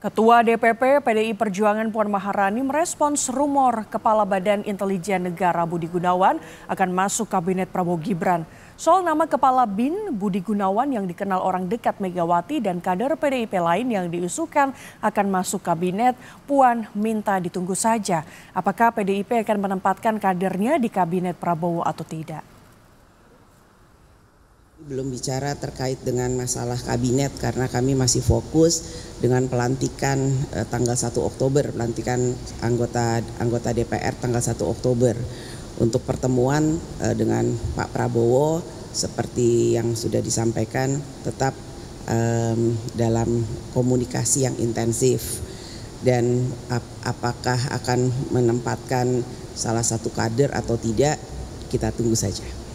Ketua DPP PDI Perjuangan Puan Maharani merespons rumor Kepala Badan Intelijen Negara Budi Gunawan akan masuk Kabinet Prabowo Gibran. Soal nama Kepala BIN Budi Gunawan yang dikenal orang dekat Megawati dan kader PDIP lain yang diusulkan akan masuk Kabinet, Puan minta ditunggu saja. Apakah PDIP akan menempatkan kadernya di Kabinet Prabowo atau tidak? Belum bicara terkait dengan masalah kabinet karena kami masih fokus dengan pelantikan eh, tanggal 1 Oktober, pelantikan anggota anggota DPR tanggal 1 Oktober. Untuk pertemuan eh, dengan Pak Prabowo seperti yang sudah disampaikan tetap eh, dalam komunikasi yang intensif dan ap apakah akan menempatkan salah satu kader atau tidak kita tunggu saja.